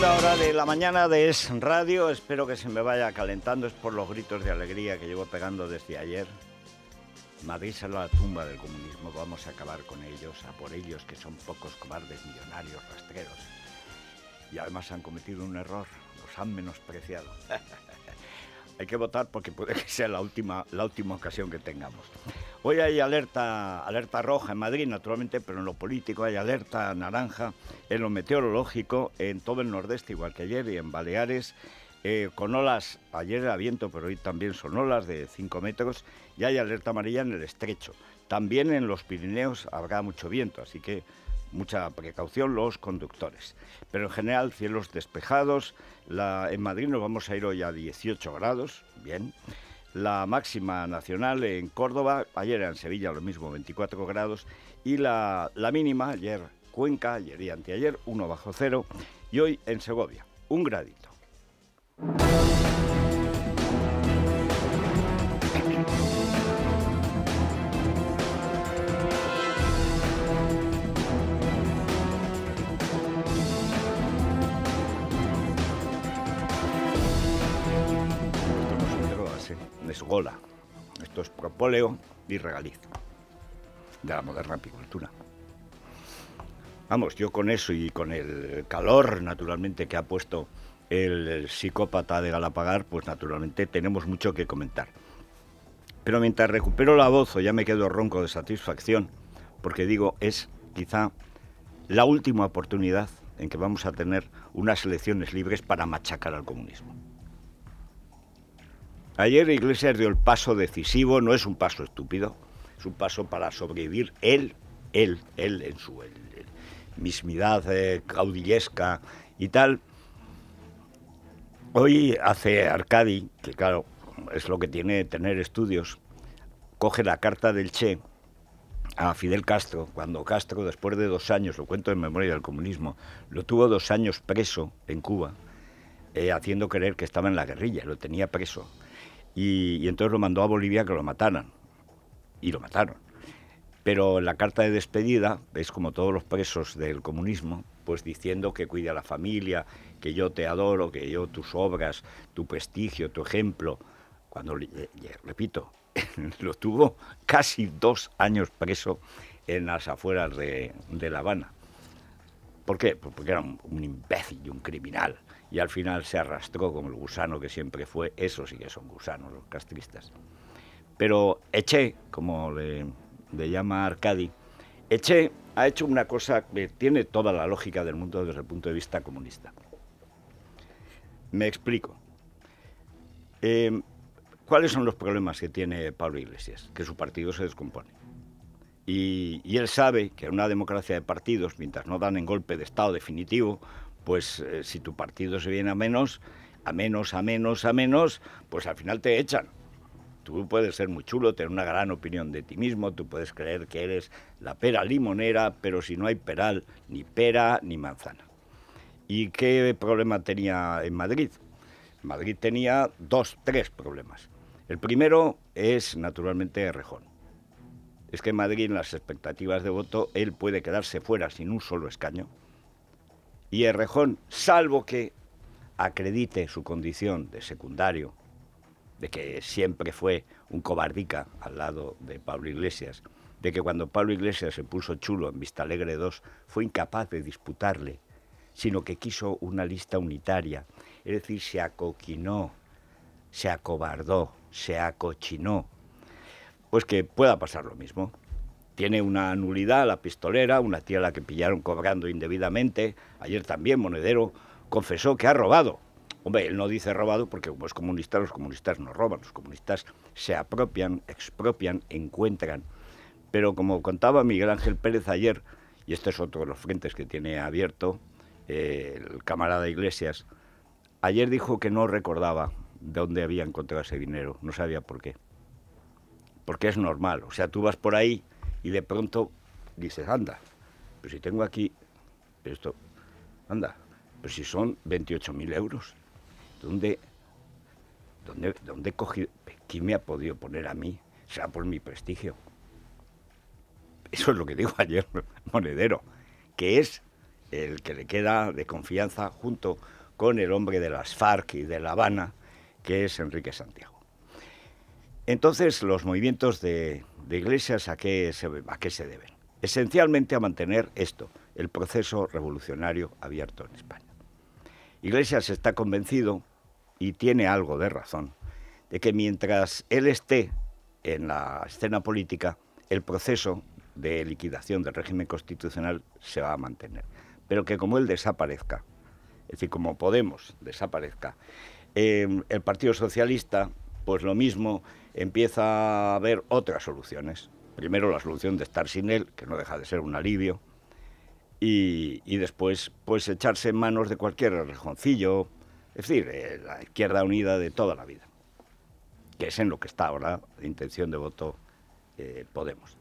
la hora de la mañana de Es Radio. Espero que se me vaya calentando. Es por los gritos de alegría que llevo pegando desde ayer. Madrid a la tumba del comunismo. Vamos a acabar con ellos, a por ellos que son pocos cobardes, millonarios, rastreros. Y además han cometido un error. Los han menospreciado hay que votar porque puede que sea la última, la última ocasión que tengamos. Hoy hay alerta, alerta roja en Madrid, naturalmente, pero en lo político hay alerta naranja, en lo meteorológico, en todo el nordeste, igual que ayer, y en Baleares. Eh, con olas, ayer era viento, pero hoy también son olas de 5 metros, y hay alerta amarilla en el estrecho. También en los Pirineos habrá mucho viento, así que mucha precaución los conductores. Pero en general cielos despejados, en Madrid nos vamos a ir hoy a 18 grados, bien. La máxima nacional en Córdoba, ayer en Sevilla lo mismo, 24 grados. Y la, mínima, ayer Cuenca, ayer y anteayer, 1 bajo 0, Y hoy en Segovia, un gradito. es gola. Esto es propóleo y regaliz de la moderna apicultura. Vamos, yo con eso y con el calor, naturalmente, que ha puesto el psicópata de Galapagar, pues naturalmente tenemos mucho que comentar. Pero mientras recupero la voz o ya me quedo ronco de satisfacción, porque digo, es quizá la última oportunidad en que vamos a tener unas elecciones libres para machacar al comunismo. Ayer Iglesias dio el paso decisivo, no es un paso estúpido, es un paso para sobrevivir él, él, él en su mismidad eh, caudillesca y tal. Hoy hace Arcadi, que claro, es lo que tiene tener estudios, coge la carta del Che a Fidel Castro, cuando Castro, después de dos años, lo cuento en memoria del comunismo, lo tuvo dos años preso en Cuba, eh, haciendo creer que estaba en la guerrilla, lo tenía preso y, entonces lo mandó a Bolivia que lo mataran. Y lo mataron. Pero la carta de despedida es como todos los presos del comunismo, pues diciendo que cuide a la familia, que yo te adoro, que yo tus obras, tu prestigio, tu ejemplo. Cuando, repito, lo tuvo casi dos años preso en las afueras de, La Habana. ¿Por qué? Pues porque era un, un imbécil y un criminal y al final se arrastró como el gusano que siempre fue, eso sí que son gusanos los castristas. Pero Eche, como le, llama Arcadi, Eche ha hecho una cosa que tiene toda la lógica del mundo desde el punto de vista comunista. Me explico. Eh, ¿Cuáles son los problemas que tiene Pablo Iglesias? Que su partido se descompone. Y, y, él sabe que en una democracia de partidos, mientras no dan en golpe de Estado definitivo, pues eh, si tu partido se viene a menos, a menos, a menos, a menos, pues al final te echan. Tú puedes ser muy chulo, tener una gran opinión de ti mismo, tú puedes creer que eres la pera limonera, pero si no hay peral, ni pera ni manzana. ¿Y qué problema tenía en Madrid? Madrid tenía dos, tres problemas. El primero es, naturalmente, Rejón. Es que en Madrid, las expectativas de voto, él puede quedarse fuera sin un solo escaño y Errejón, salvo que acredite su condición de secundario, de que siempre fue un cobardica al lado de Pablo Iglesias, de que cuando Pablo Iglesias se puso chulo en Vistalegre II fue incapaz de disputarle, sino que quiso una lista unitaria, es decir, se acoquinó, se acobardó, se acochinó, pues que pueda pasar lo mismo tiene una nulidad la pistolera, una tía la que pillaron cobrando indebidamente. Ayer también Monedero confesó que ha robado. Hombre, él no dice robado porque como es comunista, los comunistas no roban, los comunistas se apropian, expropian, encuentran. Pero como contaba Miguel Ángel Pérez ayer, y este es otro de los frentes que tiene abierto eh, el camarada Iglesias, ayer dijo que no recordaba ...de dónde había encontrado ese dinero, no sabía por qué. Porque es normal, o sea, tú vas por ahí y de pronto dices, anda, pero si tengo aquí esto, anda, pero si son 28.000 euros, ¿dónde, dónde, dónde he cogido? ¿Quién me ha podido poner a mí? Será por mi prestigio. Eso es lo que dijo ayer Monedero, que es el que le queda de confianza junto con el hombre de las FARC y de La Habana, que es Enrique Santiago. Entonces, los movimientos de, iglesias, ¿a qué, se, deben? Esencialmente a mantener esto, el proceso revolucionario abierto en España. Iglesias está convencido, y tiene algo de razón, de que mientras él esté en la escena política, el proceso de liquidación del régimen constitucional se va a mantener. Pero que como él desaparezca, es decir, como Podemos desaparezca, eh, el Partido Socialista, pues lo mismo, empieza a haber otras soluciones. Primero la solución de estar sin él, que no deja de ser un alivio, y, después pues echarse en manos de cualquier rejoncillo, es decir, la izquierda unida de toda la vida, que es en lo que está ahora la intención de voto eh, Podemos.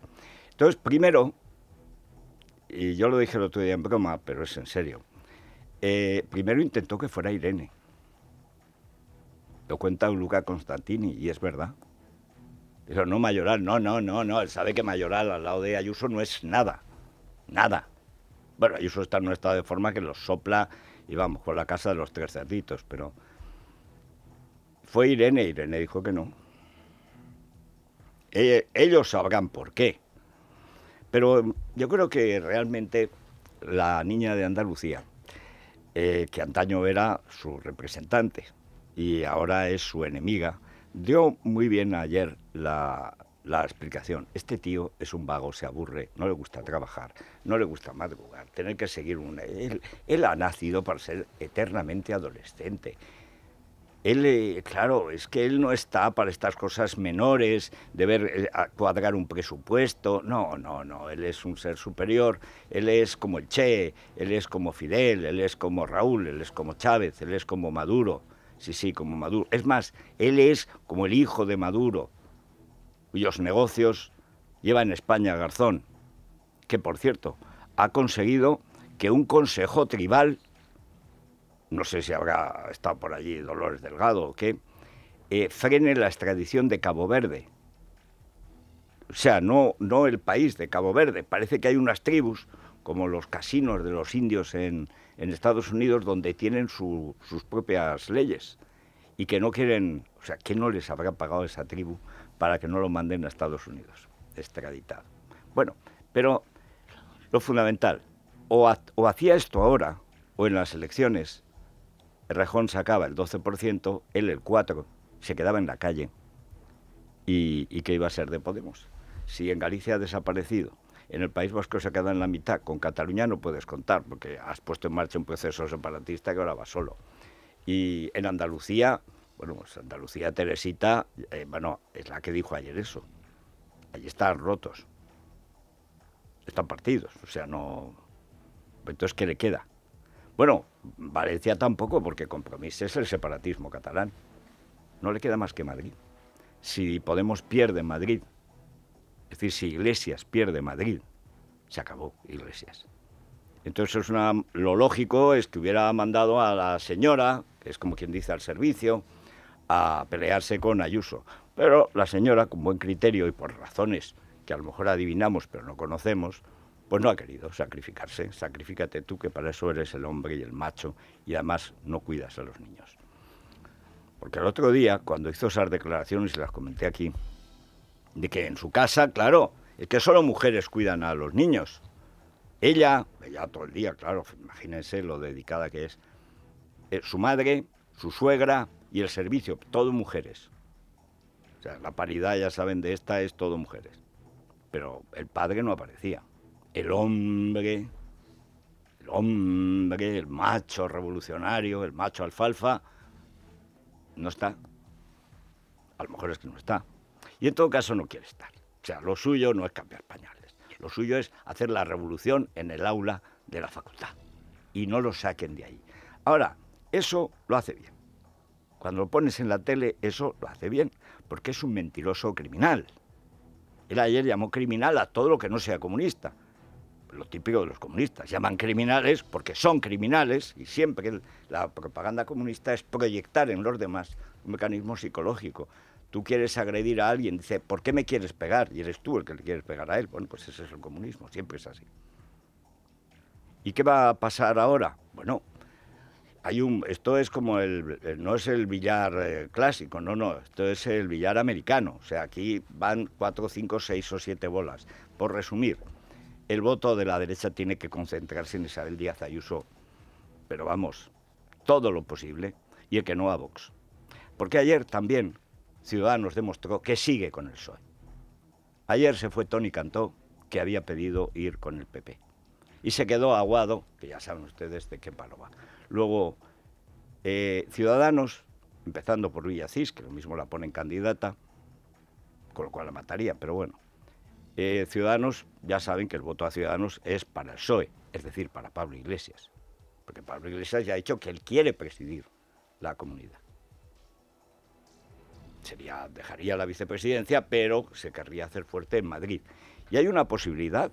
Entonces, primero, y yo lo dije el otro día en broma, pero es en serio, eh, primero intentó que fuera Irene. Lo cuenta Luca Constantini, y es verdad. Dijo, no, Mayoral, no, no, no, no. Él sabe que Mayoral al lado de Ayuso no es nada. Nada. Bueno, Ayuso está en un de forma que lo sopla y vamos, con la casa de los tres cerditos, pero. Fue Irene, Irene dijo que no. Eh, ellos sabrán por qué. Pero yo creo que realmente la niña de Andalucía, eh, que antaño era su representante y ahora es su enemiga, Dio muy bien ayer la, explicación. Este tío es un vago, se aburre, no le gusta trabajar, no le gusta madrugar, tener que seguir un Él, ha nacido para ser eternamente adolescente. Él, eh, claro, es que él no está para estas cosas menores, de ver, eh, cuadrar un presupuesto. No, no, no, él es un ser superior. Él es como el Che, él es como Fidel, él es como Raúl, él es como Chávez, él es como Maduro. Sí, sí, como Maduro. Es más, él es como el hijo de Maduro, cuyos negocios lleva en España Garzón, que por cierto ha conseguido que un consejo tribal, no sé si habrá estado por allí Dolores Delgado o qué, eh, frene la extradición de Cabo Verde. O sea, no, no el país de Cabo Verde. Parece que hay unas tribus, como los casinos de los indios en, en Estados Unidos donde tienen sus propias leyes y que no quieren, o sea, que no les habrá pagado esa tribu para que no lo manden a Estados Unidos extraditado? Bueno, pero lo fundamental, o, hacía esto ahora, o en las elecciones, Rejón sacaba el 12%, él el 4%, se quedaba en la calle. ¿Y, y iba a ser de Podemos? Si en Galicia ha desaparecido en el País Vasco se queda en la mitad. Con Cataluña no puedes contar porque has puesto en marcha un proceso separatista que ahora va solo. Y en Andalucía, bueno, pues Andalucía Teresita, eh, bueno, es la que dijo ayer eso. Allí están rotos. Están partidos. O sea, no. Entonces, ¿qué le queda? Bueno, Valencia tampoco, porque compromiso es el separatismo catalán. No le queda más que Madrid. Si Podemos pierde Madrid es decir, si Iglesias pierde Madrid, se acabó Iglesias. Entonces lo lógico es que hubiera mandado a la señora, que es como quien dice al servicio, a pelearse con Ayuso. Pero la señora, con buen criterio y por razones que a lo mejor adivinamos pero no conocemos, pues no ha querido sacrificarse. Sacrifícate tú, que para eso eres el hombre y el macho, y además no cuidas a los niños. Porque el otro día, cuando hizo esas declaraciones, y las comenté aquí, de que en su casa, claro, es que solo mujeres cuidan a los niños. Ella, ella todo el día, claro, imagínense lo dedicada que es, eh, su madre, su suegra y el servicio, todo mujeres. O sea, la paridad, ya saben, de esta es todo mujeres. Pero el padre no aparecía. El hombre, el hombre, el macho revolucionario, el macho alfalfa, no está. A lo mejor es que no está. Y en todo caso no quiere estar. O sea, lo suyo no es cambiar pañales. Lo suyo es hacer la revolución en el aula de la facultad. Y no lo saquen de ahí. Ahora, eso lo hace bien. Cuando lo pones en la tele, eso lo hace bien, porque es un mentiroso criminal. Él ayer llamó criminal a todo lo que no sea comunista. Lo típico de los comunistas. Llaman criminales porque son criminales y siempre la propaganda comunista es proyectar en los demás un mecanismo psicológico tú quieres agredir a alguien, dice, ¿por qué me quieres pegar? Y eres tú el que le quieres pegar a él. Bueno, pues ese es el comunismo, siempre es así. ¿Y qué va a pasar ahora? Bueno, hay un, esto es como el, eh, no es el billar eh, clásico, no, no, esto es el billar americano. O sea, aquí van cuatro, cinco, seis o siete bolas. Por resumir, el voto de la derecha tiene que concentrarse en Isabel Díaz Ayuso, pero vamos, todo lo posible, y el que no a Vox. Porque ayer también Ciudadanos demostró que sigue con el PSOE. Ayer se fue Tony Cantó, que había pedido ir con el PP. Y se quedó aguado, que ya saben ustedes de qué palo va. Luego, eh, Ciudadanos, empezando por Villacís, que lo mismo la ponen candidata, con lo cual la mataría, pero bueno. Eh, Ciudadanos, ya saben que el voto a Ciudadanos es para el PSOE, es decir, para Pablo Iglesias. Porque Pablo Iglesias ya ha dicho que él quiere presidir la comunidad dejaría la vicepresidencia, pero se querría hacer fuerte en Madrid. Y hay una posibilidad,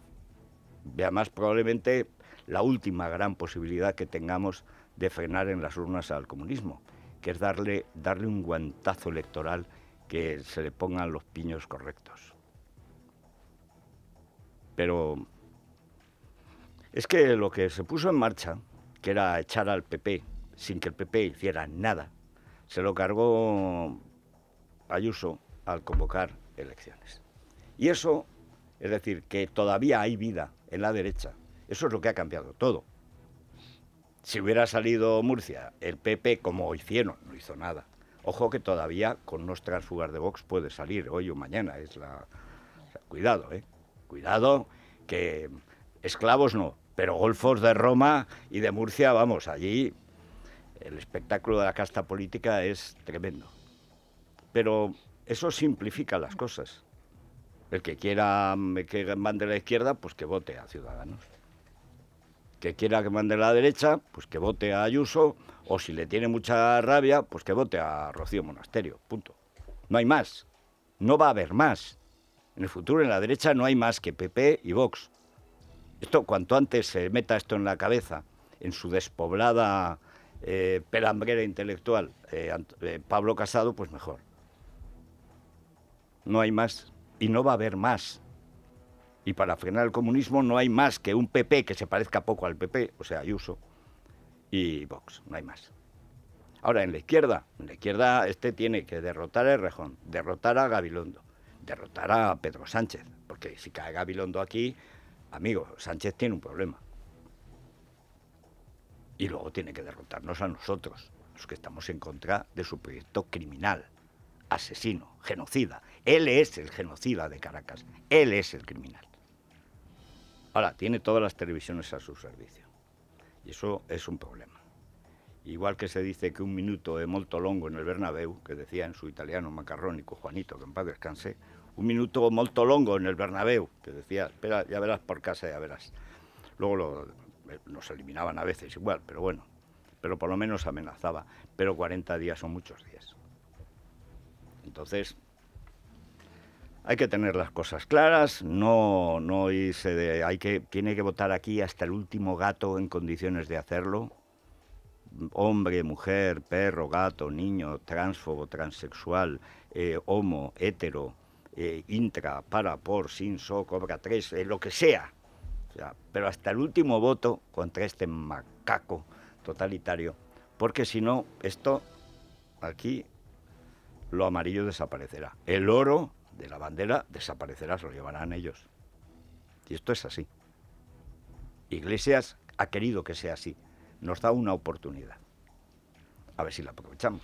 además probablemente la última gran posibilidad que tengamos de frenar en las urnas al comunismo, que es darle, darle un guantazo electoral que se le pongan los piños correctos. Pero es que lo que se puso en marcha, que era echar al PP sin que el PP hiciera nada, se lo cargó Ayuso al convocar elecciones. Y eso, es decir, que todavía hay vida en la derecha. Eso es lo que ha cambiado todo. Si hubiera salido Murcia, el PP, como hoy hicieron, no hizo nada. Ojo que todavía con unos transfugas de Vox puede salir hoy o mañana. Es la... cuidado, ¿eh? Cuidado que esclavos no, pero golfos de Roma y de Murcia, vamos, allí el espectáculo de la casta política es tremendo. Pero eso simplifica las cosas. El que quiera mm, que mande la izquierda, pues que vote a Ciudadanos. Que quiera que mande la derecha, pues que vote a Ayuso. O si le tiene mucha rabia, pues que vote a Rocío Monasterio. Punto. No hay más. No va a haber más. En el futuro en la derecha no hay más que PP y Vox. Esto cuanto antes se meta esto en la cabeza, en su despoblada eh, pelambrera intelectual, eh, eh, Pablo Casado, pues mejor. No hay más y no va a haber más. Y para frenar el comunismo no hay más que un PP que se parezca poco al PP, o sea, Ayuso y Vox, no hay más. Ahora, en la izquierda, en la izquierda este tiene que derrotar a Errejón, derrotar a Gabilondo, derrotar a Pedro Sánchez, porque si cae Gabilondo aquí, amigo, Sánchez tiene un problema. Y luego tiene que derrotarnos a nosotros, los que estamos en contra de su proyecto criminal asesino, genocida. Él es el genocida de Caracas. Él es el criminal. Ahora, tiene todas las televisiones a su servicio. Y eso es un problema. Igual que se dice que un minuto de molto longo en el Bernabéu, que decía en su italiano macarrónico Juanito, que en paz descanse, un minuto molto longo en el Bernabéu, que decía, espera, ya verás por casa, ya verás. Luego eh, nos eliminaban a veces igual, pero bueno, pero por lo menos amenazaba. Pero 40 días son muchos días. Entonces, hay que tener las cosas claras, no, no irse de, hay que, tiene que votar aquí hasta el último gato en condiciones de hacerlo. Hombre, mujer, perro, gato, niño, transfobo, transexual, eh, homo, hetero, eh, intra, para, por, sin, so, cobra tres, eh, lo que sea. sea. Pero hasta el último voto contra este macaco totalitario, porque si no, esto aquí lo amarillo desaparecerá. El oro de la bandera desaparecerá, se lo llevarán ellos. Y esto es así. Iglesias ha querido que sea así. Nos da una oportunidad. A ver si la aprovechamos.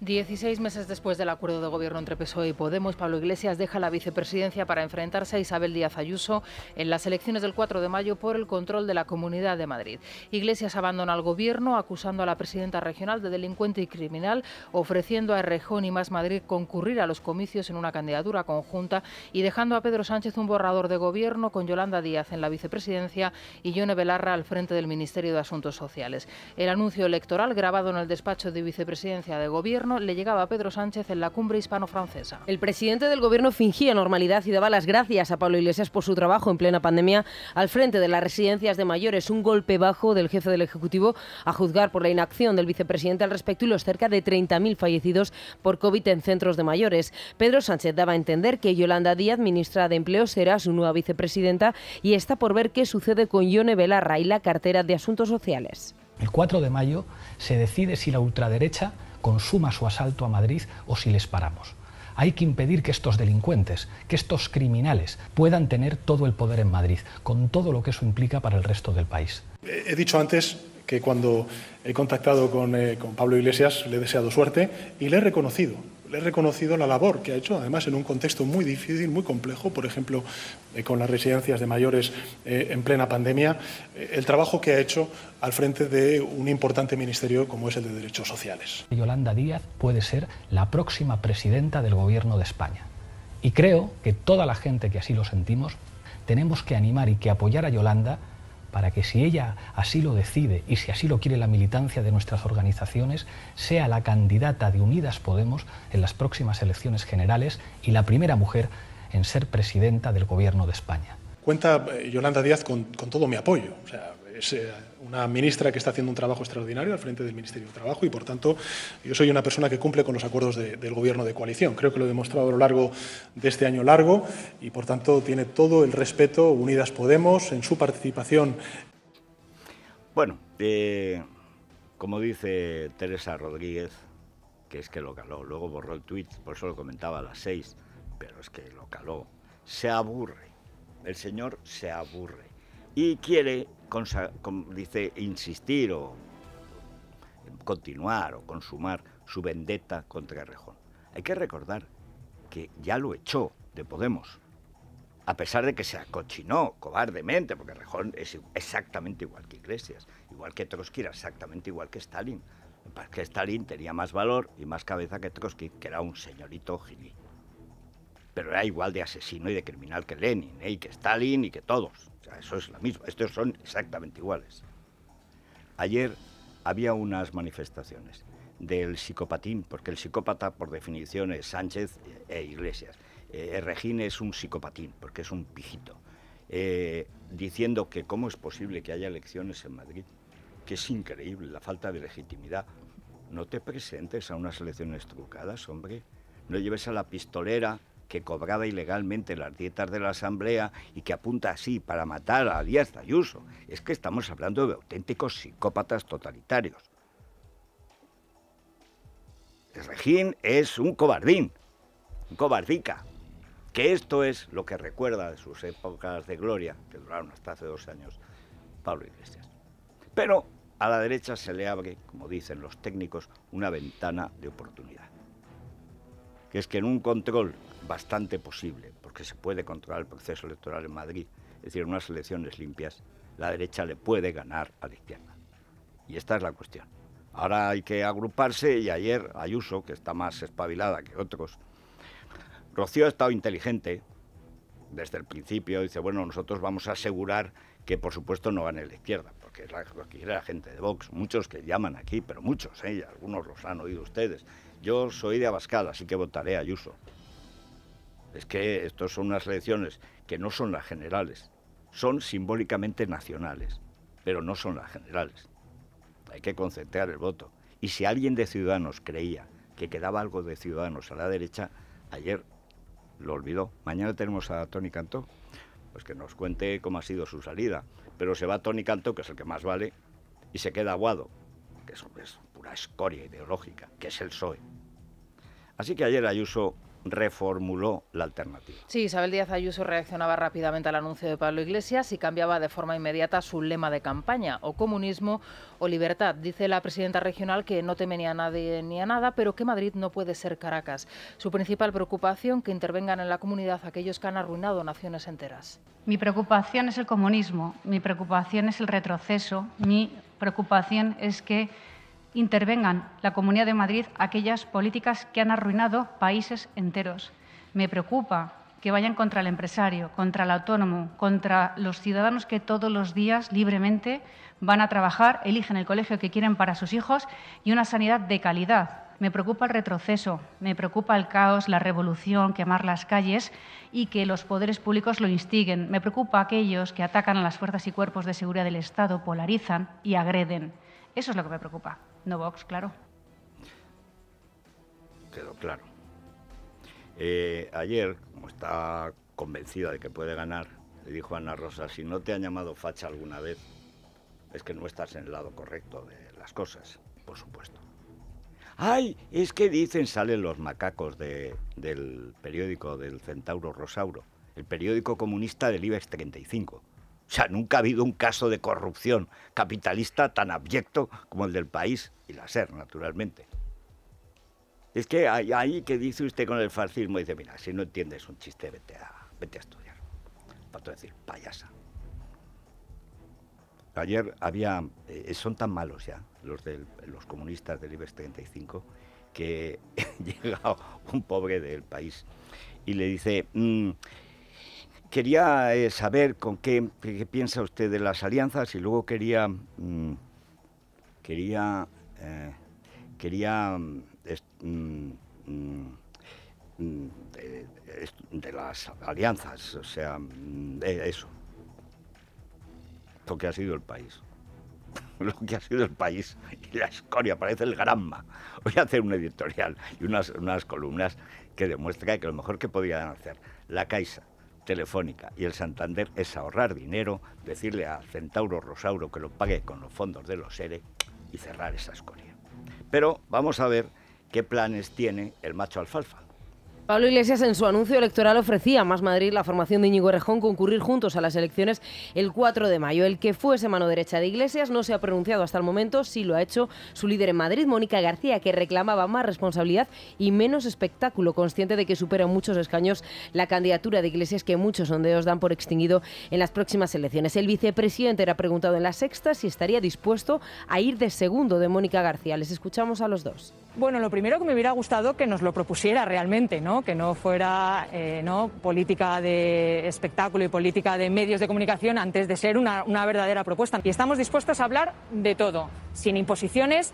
Dieciséis meses después del acuerdo de gobierno entre PSOE y Podemos, Pablo Iglesias deja la vicepresidencia para enfrentarse a Isabel Díaz Ayuso en las elecciones del 4 de mayo por el control de la Comunidad de Madrid. Iglesias abandona el gobierno acusando a la presidenta regional de delincuente y criminal, ofreciendo a Rejón y Más Madrid concurrir a los comicios en una candidatura conjunta y dejando a Pedro Sánchez un borrador de gobierno con Yolanda Díaz en la vicepresidencia y Yone Belarra al frente del Ministerio de Asuntos Sociales. El anuncio electoral grabado en el despacho de vicepresidencia de gobierno le llegaba a Pedro Sánchez en la cumbre hispano-francesa. El presidente del gobierno fingía normalidad y daba las gracias a Pablo Iglesias por su trabajo en plena pandemia al frente de las residencias de mayores. Un golpe bajo del jefe del Ejecutivo a juzgar por la inacción del vicepresidente al respecto y los cerca de 30.000 fallecidos por COVID en centros de mayores. Pedro Sánchez daba a entender que Yolanda Díaz, ministra de Empleo, será su nueva vicepresidenta y está por ver qué sucede con Yone Belarra y la cartera de Asuntos Sociales. El 4 de mayo se decide si la ultraderecha consuma su asalto a Madrid o si les paramos. Hay que impedir que estos delincuentes, que estos criminales puedan tener todo el poder en Madrid, con todo lo que eso implica para el resto del país. He dicho antes que cuando he contactado eh, con, Pablo Iglesias le he deseado suerte y le he reconocido he reconocido la labor que ha hecho, además en un contexto muy difícil, muy complejo, por ejemplo, eh, con las residencias de mayores eh, en plena pandemia, eh, el trabajo que ha hecho al frente de un importante ministerio como es el de Derechos Sociales. Yolanda Díaz puede ser la próxima presidenta del Gobierno de España. Y creo que toda la gente que así lo sentimos, tenemos que animar y que apoyar a Yolanda para que si ella así lo decide y si así lo quiere la militancia de nuestras organizaciones, sea la candidata de Unidas Podemos en las próximas elecciones generales y la primera mujer en ser presidenta del Gobierno de España. Cuenta eh, Yolanda Díaz con, todo mi apoyo. Eh, una ministra que está haciendo un trabajo extraordinario al frente del Ministerio de Trabajo y, por tanto, yo soy una persona que cumple con los acuerdos del Gobierno de coalición. Creo que lo he demostrado a lo largo de este año largo y, por tanto, tiene todo el respeto Unidas Podemos en su participación. Bueno, eh, como dice Teresa Rodríguez, que es que lo caló, luego borró el tuit, por eso lo comentaba a las seis, pero es que lo caló. Se aburre, el señor se aburre y quiere, dice, insistir o continuar o consumar su vendetta contra Rejón. Hay que recordar que ya lo echó de Podemos, a pesar de que se acochinó cobardemente, porque Rejón es exactamente igual que Iglesias, igual que Trotsky era exactamente igual que Stalin. Que Stalin tenía más valor y más cabeza que Trotsky, que era un señorito gilí. Pero era igual de asesino y de criminal que Lenin, ¿eh? y que Stalin y que todos eso es la misma, estos son exactamente iguales. Ayer había unas manifestaciones del psicopatín, porque el psicópata por definición es Sánchez e Iglesias. Regine eh, Regín es un psicopatín, porque es un pijito, eh, diciendo que cómo es posible que haya elecciones en Madrid, que es increíble la falta de legitimidad. No te presentes a unas elecciones trucadas, hombre. No lleves a la pistolera que cobraba ilegalmente las dietas de la Asamblea y que apunta así para matar a Díaz Ayuso. Es que estamos hablando de auténticos psicópatas totalitarios. Regín es un cobardín, un cobardica, que esto es lo que recuerda de sus épocas de gloria, que duraron hasta hace dos años, Pablo Iglesias. Pero a la derecha se le abre, como dicen los técnicos, una ventana de oportunidad que es que en un control bastante posible, porque se puede controlar el proceso electoral en Madrid, es decir, en unas elecciones limpias, la derecha le puede ganar a la izquierda. Y esta es la cuestión. Ahora hay que agruparse y ayer Ayuso, que está más espabilada que otros, Rocío ha estado inteligente desde el principio, dice, bueno, nosotros vamos a asegurar que por supuesto no gane la izquierda, porque es la gente de Vox, muchos que llaman aquí, pero muchos, ¿eh? algunos los han oído ustedes, yo soy de Abascal, así que votaré a Ayuso. Es que estas son unas elecciones que no son las generales, son simbólicamente nacionales, pero no son las generales. Hay que concentrar el voto. Y si alguien de Ciudadanos creía que quedaba algo de Ciudadanos a la derecha, ayer lo olvidó. Mañana tenemos a Tony Cantó, pues que nos cuente cómo ha sido su salida. Pero se va Tony Cantó, que es el que más vale, y se queda aguado, que eso una escoria ideológica, que es el PSOE. Así que ayer Ayuso reformuló la alternativa. Sí, Isabel Díaz Ayuso reaccionaba rápidamente al anuncio de Pablo Iglesias y cambiaba de forma inmediata su lema de campaña, o comunismo o libertad. Dice la presidenta regional que no teme ni a nadie ni a nada, pero que Madrid no puede ser Caracas. Su principal preocupación, que intervengan en la comunidad aquellos que han arruinado naciones enteras. Mi preocupación es el comunismo, mi preocupación es el retroceso, mi preocupación es que intervengan la Comunidad de Madrid aquellas políticas que han arruinado países enteros. Me preocupa que vayan contra el empresario, contra el autónomo, contra los ciudadanos que todos los días libremente van a trabajar, eligen el colegio que quieren para sus hijos y una sanidad de calidad. Me preocupa el retroceso, me preocupa el caos, la revolución, quemar las calles y que los poderes públicos lo instiguen. Me preocupa aquellos que atacan a las fuerzas y cuerpos de seguridad del Estado, polarizan y agreden. Eso es lo que me preocupa. No Vox, claro. Quedó claro. Eh, ayer, como está convencida de que puede ganar, le dijo a Ana Rosa, si no te han llamado facha alguna vez, es que no estás en el lado correcto de las cosas, por supuesto. ¡Ay! Es que dicen, salen los macacos del periódico del Centauro Rosauro, el periódico comunista del IBEX 35. O sea, nunca ha habido un caso de corrupción capitalista tan abyecto como el del país y la SER, naturalmente. Es que ahí que dice usted con el fascismo, dice, mira, si no entiendes un chiste, vete a, vete a estudiar. Para decir, payasa. Ayer había, eh, eh, son tan malos ya los, de los comunistas del IBEX 35 que llega un pobre del país y le dice, mm, quería eh, saber con qué, piensa usted de las alianzas y luego quería mm, quería eh, quería mm, mm, eh, de, las alianzas, o sea, eso. Lo que ha sido el país. Lo que ha sido el país y la escoria, parece el granma. Voy a hacer un editorial y unas, unas columnas que demuestren que lo mejor que podían hacer, la Caixa, Telefónica y el Santander es ahorrar dinero, decirle a Centauro Rosauro que lo pague con los fondos de los ERE y cerrar esa escoria. Pero vamos a ver qué planes tiene el macho alfalfa. Pablo Iglesias en su anuncio electoral ofrecía a Más Madrid la formación de Íñigo Errejón concurrir juntos a las elecciones el 4 de mayo. El que fuese mano derecha de Iglesias no se ha pronunciado hasta el momento, sí lo ha hecho su líder en Madrid, Mónica García, que reclamaba más responsabilidad y menos espectáculo, consciente de que supera muchos escaños la candidatura de Iglesias que muchos sondeos dan por extinguido en las próximas elecciones. El vicepresidente era preguntado en la sexta si estaría dispuesto a ir de segundo de Mónica García. Les escuchamos a los dos. Bueno, lo primero que me hubiera gustado que nos lo propusiera realmente, ¿no? Que no fuera eh, ¿no? política de espectáculo y política de medios de comunicación antes de ser una, una verdadera propuesta. Y estamos dispuestos a hablar de todo, sin imposiciones,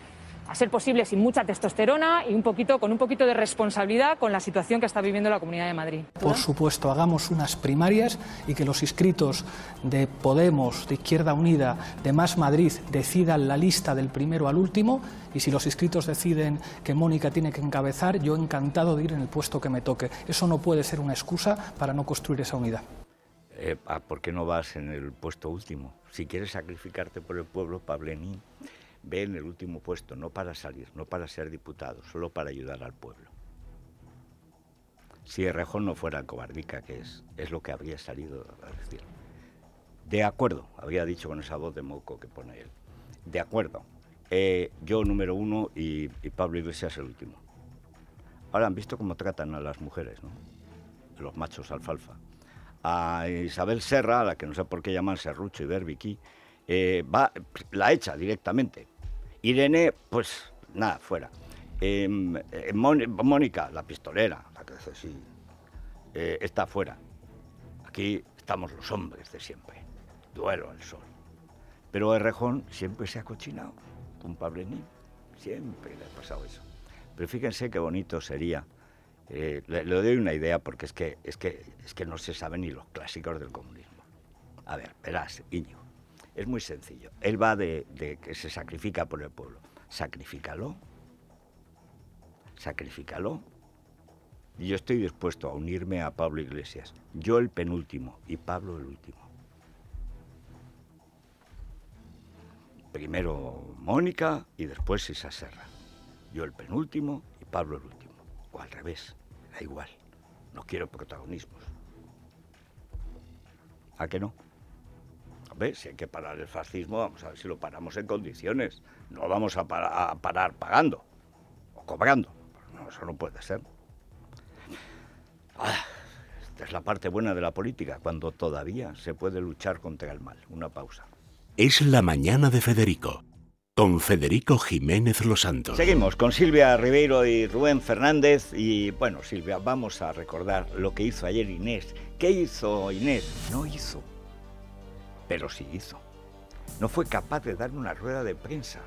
a ser posible sin mucha testosterona y un poquito con un poquito de responsabilidad con la situación que está viviendo la Comunidad de Madrid. Por supuesto, hagamos unas primarias y que los inscritos de Podemos, de Izquierda Unida, de Más Madrid decidan la lista del primero al último y si los inscritos deciden que Mónica tiene que encabezar, yo encantado de ir en el puesto que me toque. Eso no puede ser una excusa para no construir esa unidad. Eh, ah, ¿Por qué no vas en el puesto último? Si quieres sacrificarte por el pueblo, Pablenín ve en el último puesto, no para salir, no para ser diputado, solo para ayudar al pueblo. Si Errejón no fuera cobardica, que es, es lo que habría salido a decir. De acuerdo, habría dicho con esa voz de moco que pone él. De acuerdo, eh, yo número uno y, Pablo Iglesias el último. Ahora han visto cómo tratan a las mujeres, ¿no? los machos alfalfa. A Isabel Serra, a la que no sé por qué llaman Serrucho y berbiqui, eh, va, la echa directamente. Irene, pues nada, fuera. Em, eh, Mónica, la pistolera, la que hace así, eh, está fuera. Aquí estamos los hombres de siempre. Duelo el sol. Pero Errejón siempre se ha cochinado con Pablení. Siempre le ha pasado eso. Pero fíjense qué bonito sería. Eh, le, doy una idea porque es que, es, que, es que no se saben ni los clásicos del comunismo. A ver, verás, Iñigo. Es muy sencillo. Él va de, que se sacrifica por el pueblo. sacrificalo, Sacrifícalo. Yo estoy dispuesto a unirme a Pablo Iglesias. Yo el penúltimo y Pablo el último. Primero Mónica y después Isa Serra. Yo el penúltimo y Pablo el último. O al revés, da igual. No quiero protagonismos. ¿A qué no? si hay que parar el fascismo, vamos a ver si lo paramos en condiciones. No vamos a, parar pagando o cobrando. eso no puede ser. Ah, esta es la parte buena de la política, cuando todavía se puede luchar contra el mal. Una pausa. Es la mañana de Federico con Federico Jiménez Los Santos. Seguimos con Silvia Ribeiro y Rubén Fernández. Y bueno, Silvia, vamos a recordar lo que hizo ayer Inés. ¿Qué hizo Inés? No hizo pero sí hizo. No fue capaz de dar una rueda de prensa.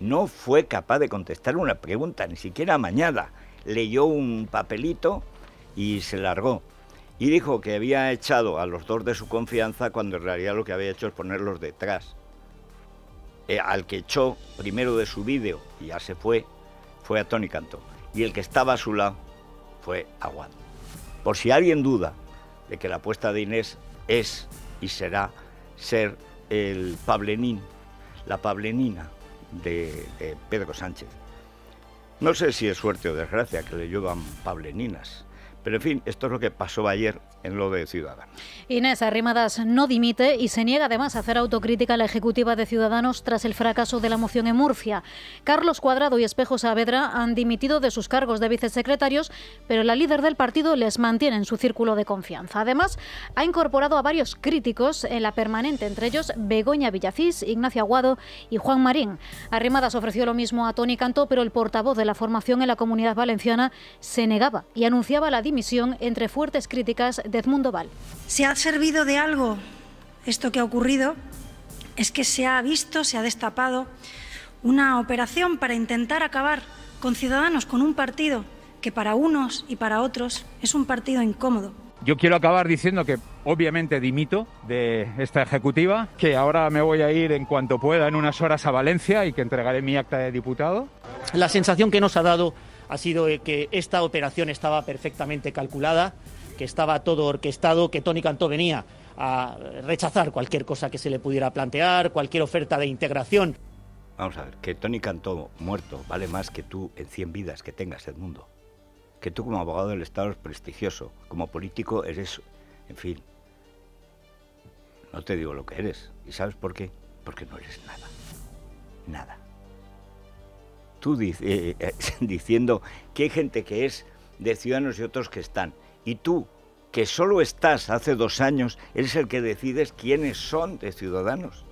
No fue capaz de contestar una pregunta, ni siquiera mañana Leyó un papelito y se largó. Y dijo que había echado a los dos de su confianza cuando en realidad lo que había hecho es ponerlos detrás. Eh, al que echó primero de su vídeo y ya se fue, fue a Tony Cantó. Y el que estaba a su lado fue a Juan. Por si alguien duda de que la apuesta de Inés es y será ser el pablenín, la pablenina de, Pedro Sánchez. No sé si es suerte o desgracia que le lluevan pableninas, pero en fin, esto es lo que pasó ayer en lo de Ciudadanos. Inés Arrimadas no dimite y se niega además a hacer autocrítica a la ejecutiva de Ciudadanos tras el fracaso de la moción en Murcia. Carlos Cuadrado y Espejo Saavedra han dimitido de sus cargos de vicesecretarios, pero la líder del partido les mantiene en su círculo de confianza. Además, ha incorporado a varios críticos en la permanente, entre ellos Begoña Villacís, Ignacia Aguado y Juan Marín. Arrimadas ofreció lo mismo a Tony Cantó, pero el portavoz de la formación en la comunidad valenciana se negaba y anunciaba la dimisión misión entre fuertes críticas de Edmundo Val. ¿Se ha servido de algo esto que ha ocurrido? Es que se ha visto, se ha destapado una operación para intentar acabar con Ciudadanos, con un partido que para unos y para otros es un partido incómodo. Yo quiero acabar diciendo que obviamente dimito de esta ejecutiva, que ahora me voy a ir en cuanto pueda en unas horas a Valencia y que entregaré mi acta de diputado. La sensación que nos ha dado ha sido que esta operación estaba perfectamente calculada, que estaba todo orquestado, que Tony Cantó venía a rechazar cualquier cosa que se le pudiera plantear, cualquier oferta de integración. Vamos a ver, que Tony Cantó muerto vale más que tú en 100 vidas que tengas el mundo. Que tú como abogado del Estado es prestigioso, como político eres, en fin, no te digo lo que eres. ¿Y sabes por qué? Porque no eres nada. Nada tú eh, eh, eh, diciendo que hay gente que es de ciudadanos y otros que están. Y tú, que solo estás hace dos años, eres el que decides quiénes son de ciudadanos.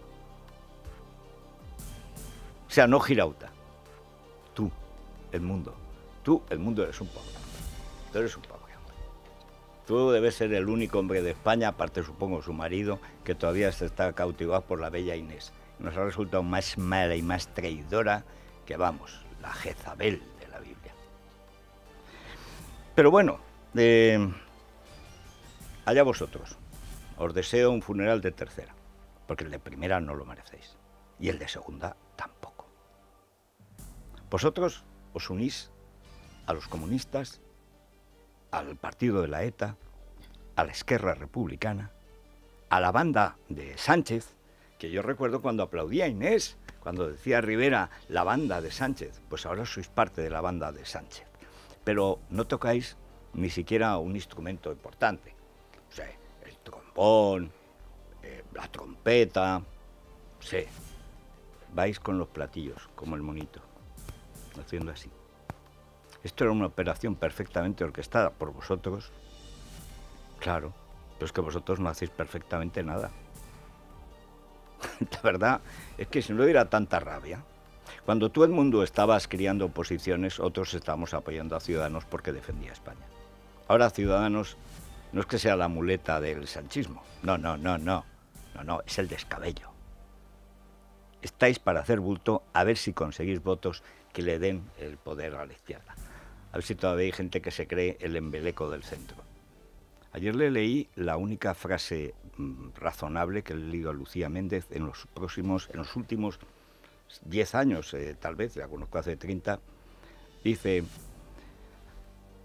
O sea, no Girauta. Tú, el mundo. Tú, el mundo eres un pobre. Tú eres un pobre. Tú debes ser el único hombre de España, aparte supongo su marido, que todavía se está cautivado por la bella Inés. Nos ha resultado más mala y más traidora que vamos la Jezabel de la Biblia. Pero bueno, eh, allá vosotros. Os deseo un funeral de tercera, porque el de primera no lo merecéis, y el de segunda tampoco. Vosotros os unís a los comunistas, al partido de la ETA, a la Esquerra Republicana, a la banda de Sánchez, que yo recuerdo cuando aplaudía a Inés cuando decía Rivera, la banda de Sánchez, pues ahora sois parte de la banda de Sánchez. Pero no tocáis ni siquiera un instrumento importante. O sea, el trombón, eh, la trompeta, sí. Vais con los platillos, como el monito, haciendo así. Esto era una operación perfectamente orquestada por vosotros. Claro, pero es que vosotros no hacéis perfectamente nada. la verdad es que si no hubiera tanta rabia, cuando tú, el mundo estabas criando oposiciones, otros estábamos apoyando a Ciudadanos porque defendía España. Ahora Ciudadanos no es que sea la muleta del sanchismo, no, no, no, no, no, no, es el descabello. Estáis para hacer bulto a ver si conseguís votos que le den el poder a la izquierda. A ver si todavía hay gente que se cree el embeleco del centro. Ayer le leí la única frase Mm, razonable que le he leído a Lucía Méndez en los próximos, en los últimos 10 años, eh, tal vez, ya conozco hace 30, dice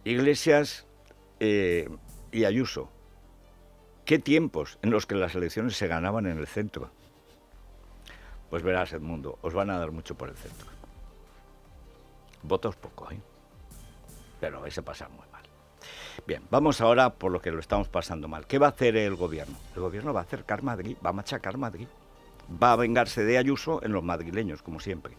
Iglesias eh, y Ayuso, ¿qué tiempos en los que las elecciones se ganaban en el centro? Pues verás, Edmundo, os van a dar mucho por el centro. Votos poco, ¿eh? Pero ese pasa muy. Bien, vamos ahora por lo que lo estamos pasando mal. ¿Qué va a hacer el gobierno? El gobierno va a acercar Madrid, va a machacar Madrid va a vengarse de Ayuso en los madrileños, como siempre.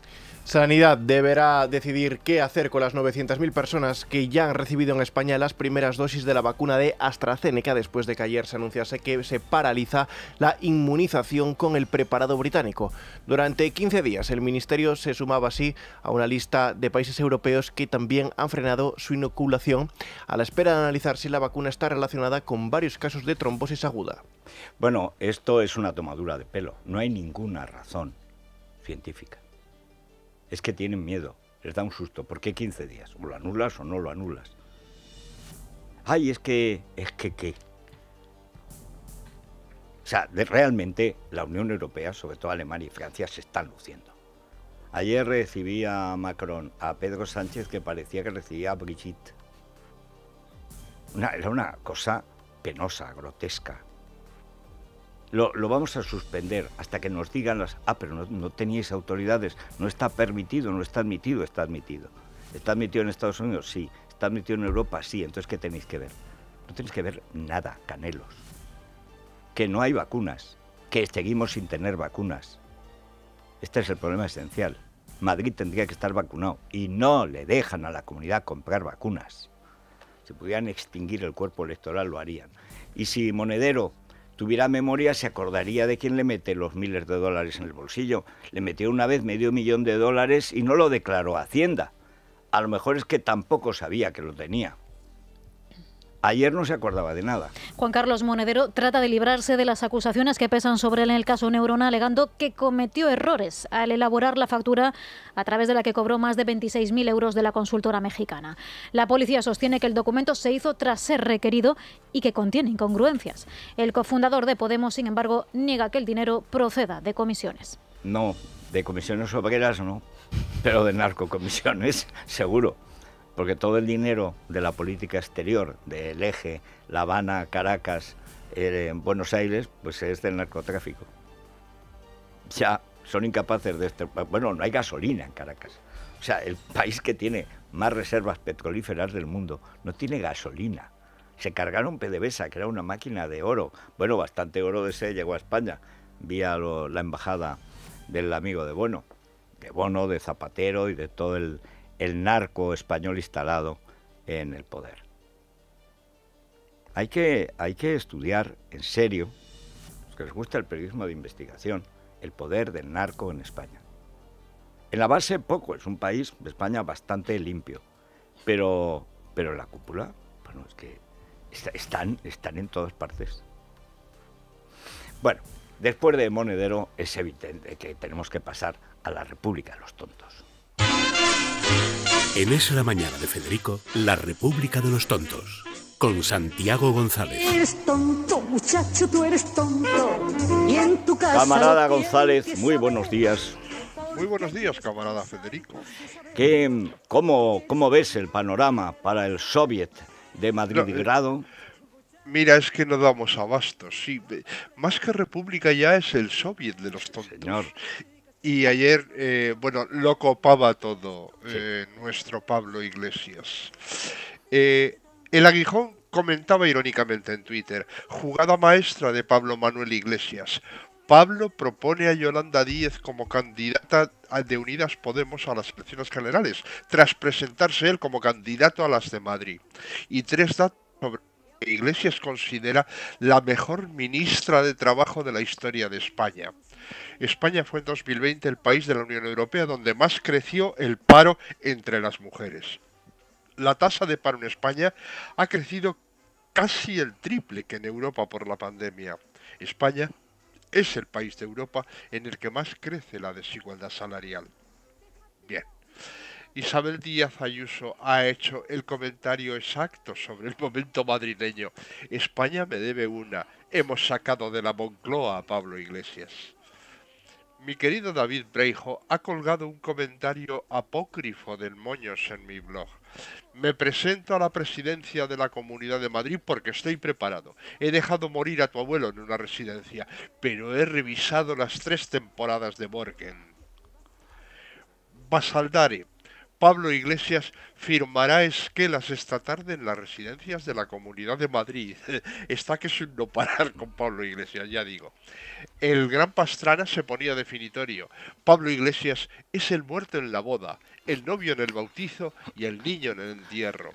Sanidad deberá decidir qué hacer con las 900.000 personas que ya han recibido en España las primeras dosis de la vacuna de AstraZeneca después de que ayer se anunciase que se paraliza la inmunización con el preparado británico. Durante 15 días el ministerio se sumaba así a una lista de países europeos que también han frenado su inoculación a la espera de analizar si la vacuna está relacionada con varios casos de trombosis aguda. Bueno, esto es una tomadura de pelo. No hay ninguna razón científica. Es que tienen miedo, les da un susto. ¿Por qué 15 días? O lo anulas o no lo anulas. Ay, es que, es que qué. O sea, de, realmente la Unión Europea, sobre todo Alemania y Francia, se están luciendo. Ayer recibí a Macron a Pedro Sánchez que parecía que recibía a Brigitte. era una cosa penosa, grotesca lo, vamos a suspender hasta que nos digan las, ah, pero no, no, teníais autoridades, no está permitido, no está admitido, está admitido. ¿Está admitido en Estados Unidos? Sí. ¿Está admitido en Europa? Sí. Entonces, ¿qué tenéis que ver? No tenéis que ver nada, canelos. Que no hay vacunas, que seguimos sin tener vacunas. Este es el problema esencial. Madrid tendría que estar vacunado y no le dejan a la comunidad comprar vacunas. Si pudieran extinguir el cuerpo electoral lo harían. Y si Monedero tuviera memoria se acordaría de quién le mete los miles de dólares en el bolsillo. Le metió una vez medio millón de dólares y no lo declaró Hacienda. A lo mejor es que tampoco sabía que lo tenía. Ayer no se acordaba de nada. Juan Carlos Monedero trata de librarse de las acusaciones que pesan sobre él en el caso Neurona, alegando que cometió errores al elaborar la factura a través de la que cobró más de 26.000 euros de la consultora mexicana. La policía sostiene que el documento se hizo tras ser requerido y que contiene incongruencias. El cofundador de Podemos, sin embargo, niega que el dinero proceda de comisiones. No, de comisiones obreras no, pero de narcocomisiones, seguro porque todo el dinero de la política exterior del eje La Habana, Caracas, eh, en Buenos Aires, pues es del narcotráfico. Ya son incapaces de... Este, bueno, no hay gasolina en Caracas. O sea, el país que tiene más reservas petrolíferas del mundo no tiene gasolina. Se cargaron PDVSA, que era una máquina de oro. Bueno, bastante oro de ese llegó a España vía la embajada del amigo de Bono, de Bono, de Zapatero y de todo el, el narco español instalado en el poder. Hay que, hay que estudiar en serio, los que les gusta el periodismo de investigación, el poder del narco en España. En la base poco, es un país, de España, bastante limpio, pero, pero la cúpula, bueno, es que están, están en todas partes. Bueno, después de Monedero es evidente que tenemos que pasar a la República de los Tontos. En esa la Mañana de Federico, La República de los Tontos, con Santiago González. Eres tonto, muchacho, tú eres tonto. Y en tu casa Camarada González, muy buenos días. Muy buenos días, camarada Federico. ¿Qué, cómo, cómo, ves el panorama para el Soviet de Madrid eh, Grado? Mira, es que no damos abasto, sí. Más que República ya es el Soviet de los tontos. Señor. Y ayer, eh, bueno, lo copaba todo eh, nuestro Pablo Iglesias. Eh, el aguijón comentaba irónicamente en Twitter, jugada maestra de Pablo Manuel Iglesias. Pablo propone a Yolanda Díez como candidata de Unidas Podemos a las elecciones generales, tras presentarse él como candidato a las de Madrid. Y tres datos sobre Iglesias considera la mejor ministra de Trabajo de la historia de España. España fue en 2020 el país de la Unión Europea donde más creció el paro entre las mujeres. La tasa de paro en España ha crecido casi el triple que en Europa por la pandemia. España es el país de Europa en el que más crece la desigualdad salarial. Bien. Isabel Díaz Ayuso ha hecho el comentario exacto sobre el momento madrileño. España me debe una. Hemos sacado de la Moncloa a Pablo Iglesias. Mi querido David Breijo ha colgado un comentario apócrifo del Moños en mi blog. Me presento a la presidencia de la Comunidad de Madrid porque estoy preparado. He dejado morir a tu abuelo en una residencia, pero he revisado las tres temporadas de Borgen. Basaldare, Pablo Iglesias firmará esquelas esta tarde en las residencias de la Comunidad de Madrid. Está que es no parar con Pablo Iglesias, ya digo. El gran Pastrana se ponía definitorio. Pablo Iglesias es el muerto en la boda, el novio en el bautizo y el niño en el entierro.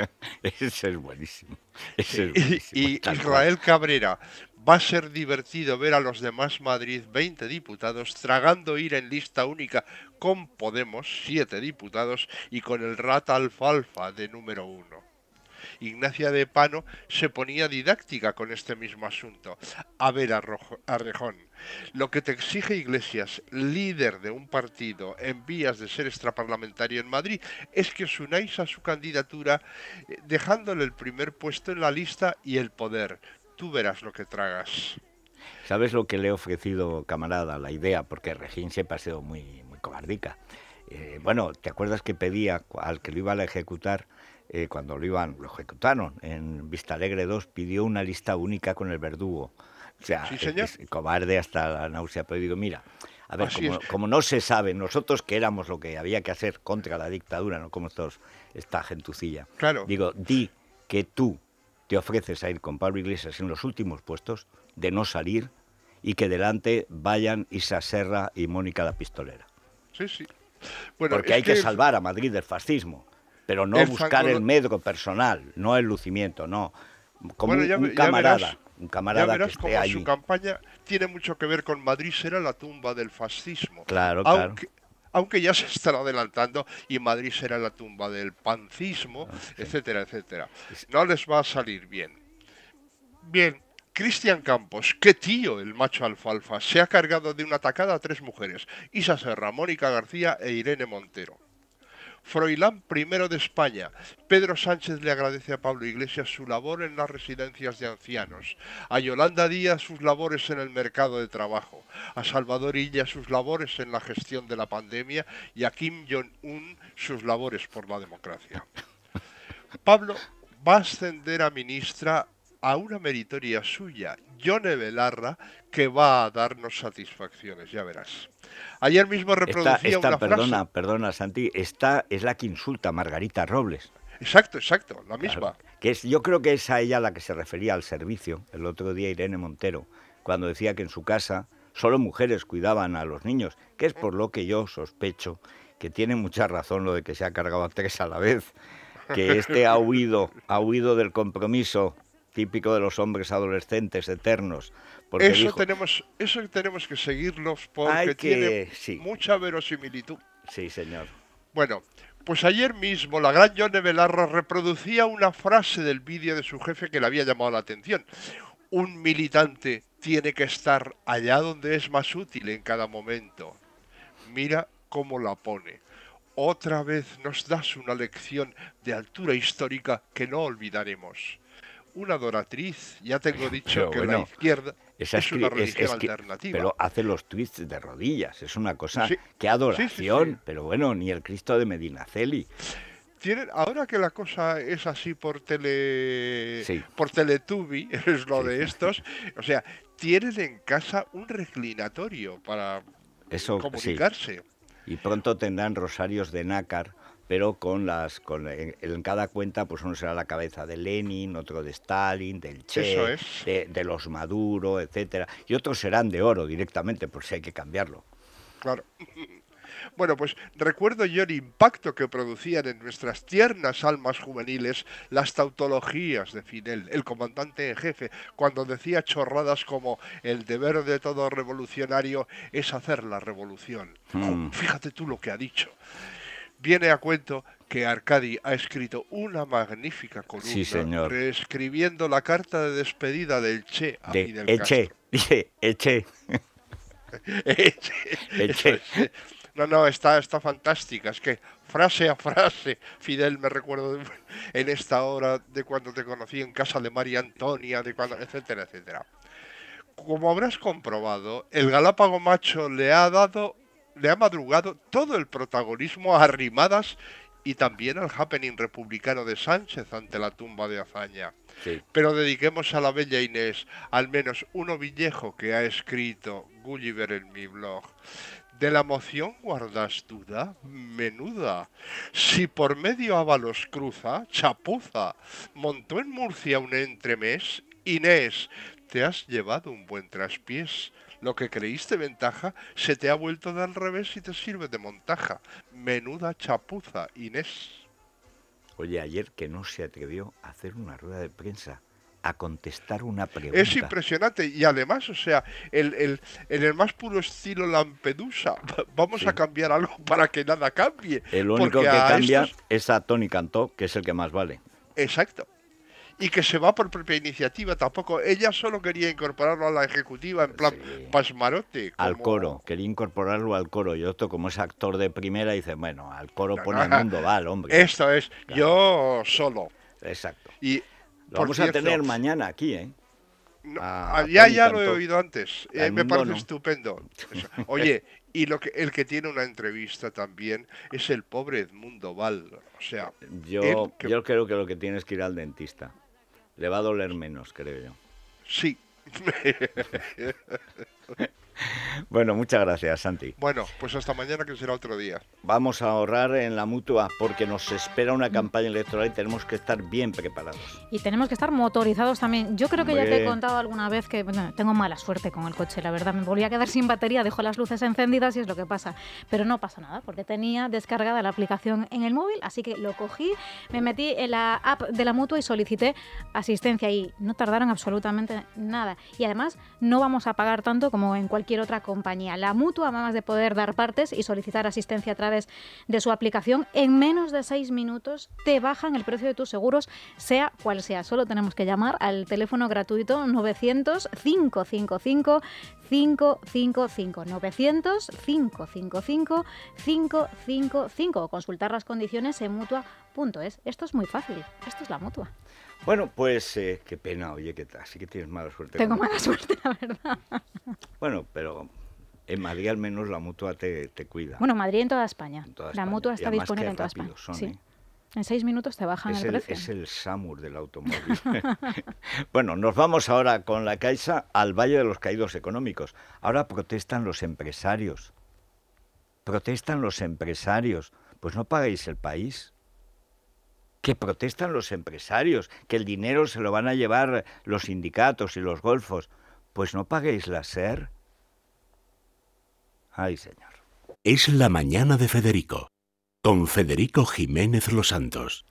Ese es buenísimo. buenísimo. Y, Israel Cabrera, Va a ser divertido ver a los demás Madrid 20 diputados tragando ir en lista única con Podemos, siete diputados, y con el rata alfalfa de número uno. Ignacia de Pano se ponía didáctica con este mismo asunto. A ver, Arrejón, lo que te exige Iglesias, líder de un partido en vías de ser extraparlamentario en Madrid, es que os unáis a su candidatura eh, dejándole el primer puesto en la lista y el poder. Tú verás lo que tragas. ¿Sabes lo que le he ofrecido, camarada, la idea? Porque Regín se ha pasado muy, cobardica. Eh, bueno, ¿te acuerdas que pedía al que lo iba a ejecutar, eh, cuando lo iban, lo ejecutaron en Vista Alegre 2, pidió una lista única con el verdugo? O sea, cobarde hasta la náusea, pero digo, mira, a ver, como, no se sabe, nosotros que éramos lo que había que hacer contra la dictadura, no como esta gentucilla. Claro. Digo, di que tú te ofreces a ir con Pablo Iglesias en los últimos puestos, de no salir, y que delante vayan Isa Serra y Mónica la Pistolera. Sí, Porque hay que, salvar a Madrid del fascismo, pero no buscar el médico personal, no el lucimiento, no. Como un camarada. Ya verás, un ya su campaña tiene mucho que ver con Madrid será la tumba del fascismo. Claro, aunque, claro. Aunque ya se están adelantando y Madrid será la tumba del pancismo, ah, etcétera, etcétera. No les va a salir bien. Bien, Cristian Campos, qué tío el macho alfalfa, se ha cargado de una atacada a tres mujeres, Isa Serra, Mónica García e Irene Montero. Froilán primero de España. Pedro Sánchez le agradece a Pablo Iglesias su labor en las residencias de ancianos, a Yolanda Díaz sus labores en el mercado de trabajo, a Salvador Illa sus labores en la gestión de la pandemia y a Kim Jong-un sus labores por la democracia. Pablo va a ascender a ministra a una meritoria suya, Yone Belarra, que va a darnos satisfacciones, ya verás. Ayer mismo reproducía esta, perdona, Perdona, Santi, esta es la que insulta a Margarita Robles. Exacto, exacto, la misma. que yo creo que es a ella la que se refería al servicio el otro día Irene Montero, cuando decía que en su casa solo mujeres cuidaban a los niños, que es por lo que yo sospecho que tiene mucha razón lo de que se ha cargado a tres a la vez, que este ha huido, ha huido del compromiso típico de los hombres adolescentes eternos. Porque eso, tenemos, eso tenemos que seguirlos porque tiene mucha verosimilitud. Sí, señor. Bueno, pues ayer mismo la gran Yone Velarra reproducía una frase del vídeo de su jefe que le había llamado la atención. Un militante tiene que estar allá donde es más útil en cada momento. Mira cómo la pone. Otra vez nos das una lección de altura histórica que no olvidaremos una adoratriz, ya tengo dicho que la izquierda es, una religión alternativa. Pero hace los twists de rodillas, es una cosa, que adoración, pero bueno, ni el Cristo de Medinaceli. ahora que la cosa es así por tele por teletubi, es lo de estos, o sea, tienen en casa un reclinatorio para comunicarse. Y pronto tendrán rosarios de nácar pero con las en, cada cuenta pues uno será la cabeza de Lenin, otro de Stalin, del Che, de, los Maduro, etcétera, y otros serán de oro directamente por si hay que cambiarlo. Claro. Bueno, pues recuerdo yo el impacto que producían en nuestras tiernas almas juveniles las tautologías de Fidel, el comandante en jefe, cuando decía chorradas como el deber de todo revolucionario es hacer la revolución. Mm. Fíjate tú lo que ha dicho viene a cuento que Arcadi ha escrito una magnífica columna señor. reescribiendo la carta de despedida del Che a de, Fidel Eche, Che El Che No, no, está, está fantástica. Es que frase a frase, Fidel, me recuerdo en esta hora de cuando te conocí en casa de María Antonia, de cuando, etcétera, etcétera. Como habrás comprobado, el Galápago Macho le ha dado le ha madrugado todo el protagonismo a Arrimadas y también al happening republicano de Sánchez ante la tumba de Azaña. Pero dediquemos a la bella Inés al menos uno villejo que ha escrito Gulliver en mi blog. De la moción guardas duda, menuda. Si por medio Ábalos cruza, chapuza. Montó en Murcia un entremés. Inés, te has llevado un buen traspiés. Lo que creíste ventaja se te ha vuelto de al revés y te sirve de montaja. Menuda chapuza, Inés. Oye, ayer que no se atrevió a hacer una rueda de prensa a contestar una pregunta. Es impresionante y además, o sea, el, en el más puro estilo Lampedusa, vamos a cambiar algo para que nada cambie. El único que cambia es a Tony Cantó, que es el que más vale. Exacto y que se va por propia iniciativa tampoco. Ella solo quería incorporarlo a la ejecutiva en plan pasmarote. Al coro, quería incorporarlo al coro. Y otro, como es actor de primera, dice, bueno, al coro pone el mundo, va hombre. Esto es, yo solo. Exacto. Y vamos a tener mañana aquí, ¿eh? Ah, ya, ya lo he oído antes. Eh, me parece estupendo. Oye, y lo que, el que tiene una entrevista también es el pobre Edmundo Val. O sea, yo, yo creo que lo que tienes que ir al dentista. Le va a doler menos, creo yo. Sí. Bueno, muchas gracias, Santi. Bueno, pues hasta mañana que será otro día. Vamos a ahorrar en la mutua porque nos espera una campaña electoral y tenemos que estar bien preparados. Y tenemos que estar motorizados también. Yo creo que ya te he contado alguna vez que tengo mala suerte con el coche, la verdad. Me volví a quedar sin batería, dejo las luces encendidas y es lo que pasa. Pero no pasa nada porque tenía descargada la aplicación en el móvil, así que lo cogí, me metí en la app de la mutua y solicité asistencia y no tardaron absolutamente nada. Y además no vamos a pagar tanto como en cualquier otra compañía. La mutua, además de poder dar partes y solicitar asistencia a través de su aplicación, en menos de seis minutos te bajan el precio de tus seguros, sea cual sea. Solo tenemos que llamar al teléfono gratuito 900 555 555 900 555 555 o consultar las condiciones en mutua.es. Esto es muy fácil, esto es la mutua. Bueno, pues eh, qué pena, oye, que así que tienes mala suerte. Tengo mala suerte, la verdad. Bueno, pero en Madrid al menos la mutua te, cuida. Bueno, Madrid en toda España. La mutua está disponible en toda España. sí. ¿eh? En seis minutos te bajan el, precio. Es el Samur del automóvil. bueno, nos vamos ahora con la Caixa al Valle de los Caídos Económicos. Ahora protestan los empresarios. Protestan los empresarios. Pues no pagáis el país que protestan los empresarios, que el dinero se lo van a llevar los sindicatos y los golfos. Pues no paguéis la SER. Ay, señor. Es la mañana de Federico, con Federico Jiménez Los Santos.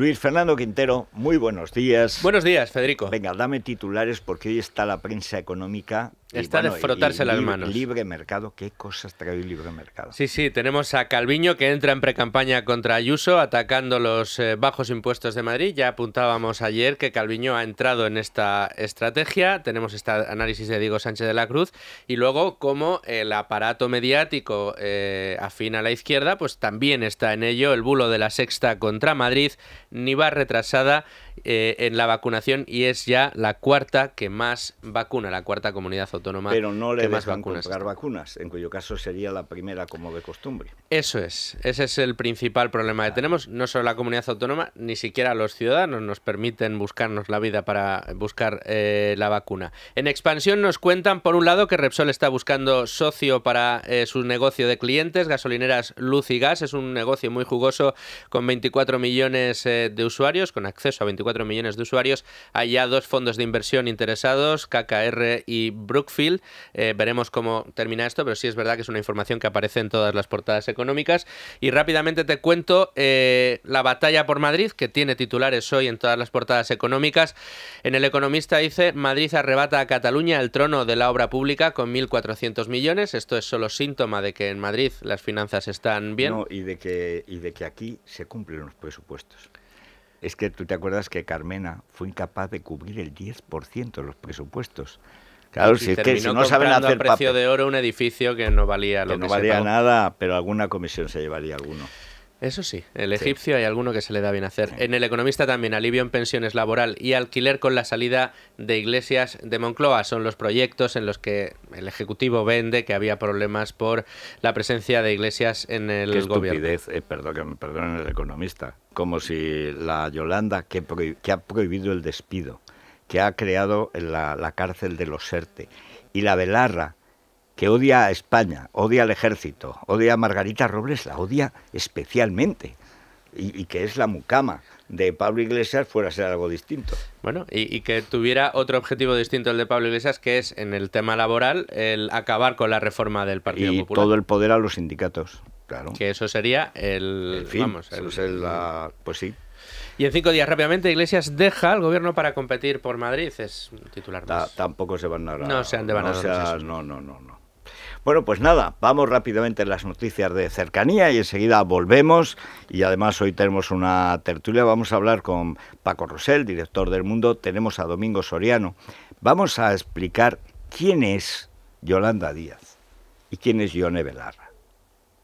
Luis Fernando Quintero, muy buenos días. Buenos días, Federico. Venga, dame titulares porque hoy está la prensa económica Está y, bueno, de frotarse las Libre mercado, ¿qué cosas trae el libre mercado? Sí, sí, tenemos a Calviño que entra en precampaña contra Ayuso atacando los eh, bajos impuestos de Madrid. Ya apuntábamos ayer que Calviño ha entrado en esta estrategia. Tenemos este análisis de Diego Sánchez de la Cruz. Y luego como el aparato mediático afina eh, afín a la izquierda, pues también está en ello el bulo de la sexta contra Madrid, ni va retrasada eh, en la vacunación y es ya la cuarta que más vacuna, la cuarta comunidad autónoma Pero no le que más vacunas. comprar vacunas, en cuyo caso sería la primera como de costumbre. Eso es, ese es el principal problema que tenemos, no solo la comunidad autónoma, ni siquiera los ciudadanos nos permiten buscarnos la vida para buscar eh, la vacuna. En expansión nos cuentan, por un lado, que Repsol está buscando socio para eh, su negocio de clientes, gasolineras Luz y Gas, es un negocio muy jugoso con 24 millones de usuarios, con acceso a 24 millones de usuarios, hay ya dos fondos de inversión interesados, KKR y Brookfield. Eh, veremos cómo termina esto, pero sí es verdad que es una información que aparece en todas las portadas económicas. Y rápidamente te cuento eh, la batalla por Madrid, que tiene titulares hoy en todas las portadas económicas. En El Economista dice, Madrid arrebata a Cataluña el trono de la obra pública con 1.400 millones. Esto es solo síntoma de que en Madrid las finanzas están bien. y de que aquí se cumplen los presupuestos. Es que tú te acuerdas que Carmena fue incapaz de cubrir el 10% de los presupuestos. Claro, si es que no saben a precio de oro un edificio que no valía lo que, que no valía nada, pero alguna comisión se llevaría alguno. Eso sí, el egipcio hay alguno que se le da bien hacer. En el economista también, alivio en pensiones laboral y alquiler con la salida de iglesias de Moncloa. Son los proyectos en los que el Ejecutivo vende que había problemas por la presencia de iglesias en el Qué gobierno. Estupidez, eh, perdón, perdón, el economista. Como si la Yolanda, que, ha prohibido el despido, que ha creado la, la cárcel de los Serte, y la Belarra, que odia a España, odia al ejército, odia a Margarita Robles, la odia especialmente. Y, que es la mucama de Pablo Iglesias fuera a ser algo distinto. Bueno, y, que tuviera otro objetivo distinto al de Pablo Iglesias, que es en el tema laboral el acabar con la reforma del Partido y todo el poder a los sindicatos, claro. Que eso sería el, fin, vamos, pues sí. Y en cinco días rápidamente Iglesias deja al gobierno para competir por Madrid, es titular más. tampoco se van a... No se han de no, no, no. no. Bueno, pues nada, vamos rápidamente a las noticias de cercanía y enseguida volvemos. Y además hoy tenemos una tertulia, vamos a hablar con Paco Rosell, director del Mundo, tenemos a Domingo Soriano. Vamos a explicar quién es Yolanda Díaz y quién es Yone Velarra,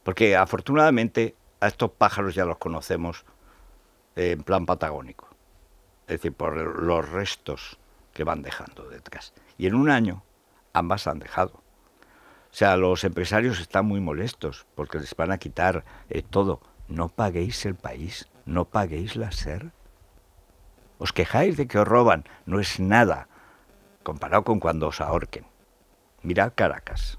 Porque afortunadamente a estos pájaros ya los conocemos eh, en plan patagónico, es decir, por los restos que van dejando detrás. Y en un año ambas han dejado o sea, los empresarios están muy molestos porque les van a quitar eh, todo. No paguéis el país, no paguéis la SER. Os quejáis de que os roban, no es nada comparado con cuando os ahorquen. Mirad Caracas.